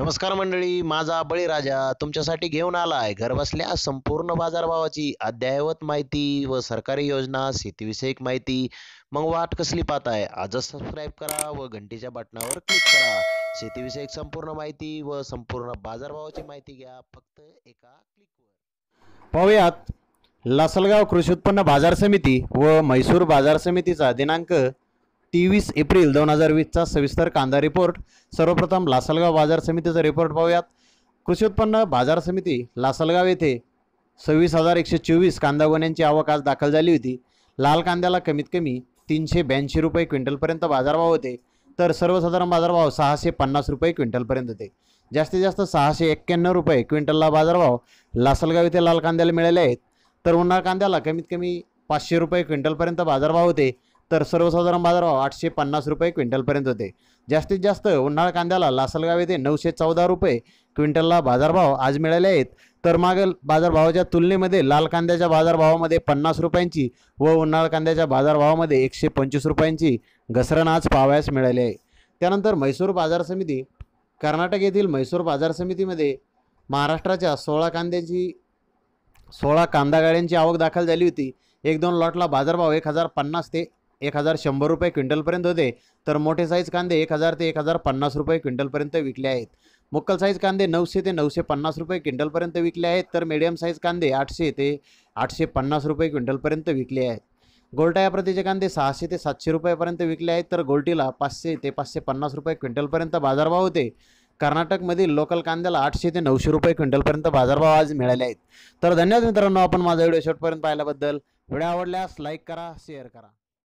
नमस्कार मंडळी माझा बळीराजा तुमच्यासाठी घेऊन आलाय घरबसल्या संपूर्ण बाजारभावाची अद्ययावत माहिती व सरकारी योजना शेतीविषयक माहिती मग वाट कसली पाहत आहे आजच सबस्क्राईब करा व घंटीच्या बटनावर क्लिक करा शेतीविषयक संपूर्ण माहिती व संपूर्ण बाजारभावाची माहिती घ्या फक्त एका क्लिकवर पाहूयात लासलगाव कृषी उत्पन्न बाजार समिती व म्हैसूर बाजार समितीचा दिनांक तेवीस एप्रिल दोन हजार वीसचा सविस्तर कांदा रिपोर्ट सर्वप्रथम लासलगाव बाजार समितीचा रिपोर्ट पाहूयात कृषी उत्पन्न बाजार समिती लासलगाव येथे सव्वीस हजार एकशे चोवीस कांदा गोण्यांची आवक आज दाखल झाली होती लाल कांद्याला कमीत कमी तीनशे ब्याऐंशी रुपये क्विंटलपर्यंत बाजारभाव होते तर सर्वसाधारण बाजारभाव सहाशे पन्नास रुपये क्विंटलपर्यंत होते जास्तीत जास्त सहाशे एक्क्याण्णव रुपये क्विंटलला बाजारभाव लासलगाव येथे लाल कांद्याला मिळाले आहेत तर उन्हाळ कांद्याला कमीत कमी पाचशे रुपये क्विंटलपर्यंत बाजारभाव होते तर सर्वसाधारण बाजारभाव आठशे पन्नास रुपये क्विंटलपर्यंत होते जास्तीत जास्त उन्हाळ कांद्याला लासलगाव येथे नऊशे चौदा रुपये क्विंटलला बाजारभाव आज मिळाले आहेत तर मागल बाजारभावाच्या तुलनेमध्ये लाल कांद्याच्या बाजारभावामध्ये पन्नास रुपयांची व उन्हाळ कांद्याच्या बाजारभावामध्ये एकशे पंचवीस रुपयांची घसरण आज पाहावयास मिळाली आहे त्यानंतर म्हैसूर बाजार समिती कर्नाटक येथील म्हैसूर बाजार समितीमध्ये महाराष्ट्राच्या सोळा कांद्याची सोळा कांदा गाड्यांची आवक दाखल झाली होती एक दोन लॉटला बाजारभाव एक हजार पन्नास ते एक हजार शंभर रुपये क्विंटलपर्यंत होते तर मोठे साईज कांदे एक हजार ते एक हजार पन्नास रुपये क्विंटलपर्यंत विकले आहेत मुक्कल साईज कांदे नऊशे ते नऊशे पन्नास रुपये क्विंटलपर्यंत विकले आहेत तर मीडियम साईज कांदे आठशे ते आठशे पन्नास रुपये क्विंटलपर्यंत विकले आहेत गोलटा या प्रतीचे कांदे सहाशे ते सातशे रुपयापर्यंत विकले आहेत तर गोलटीला पाचशे ते पाचशे पन्नास रुपये क्विंटलपर्यंत बाजारभाव होते कर्नाटकमधील लोकल कांद्याला आठशे ते नऊशे रुपये क्विंटलपर्यंत बाजारभाव आज मिळाले आहेत तर धन्यवाद मित्रांनो आपण माझा व्हिडिओ शेवटपर्यंत पाहिल्याबद्दल व्हिडिओ आवडल्यास लाईक करा शेअर करा